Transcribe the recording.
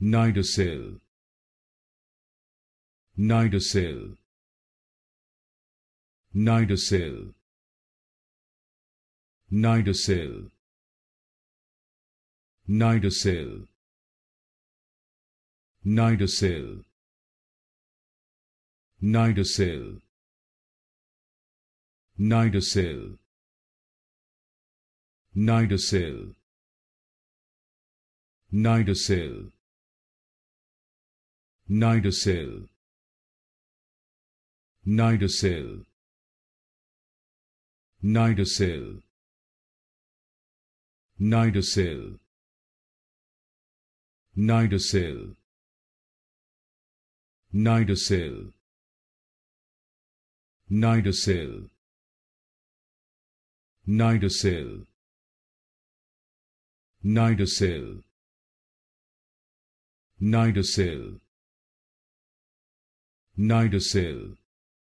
Nidosil Nidosil Nidosil Nidosil Nidosil Nidosil Nidosil Nidosil Nidosil Nidosil Nidocell Nidocell Nidocell Nidocell Nidocell Nidocell Nidocell Nidocell Nidocell Nidocell Neither sell.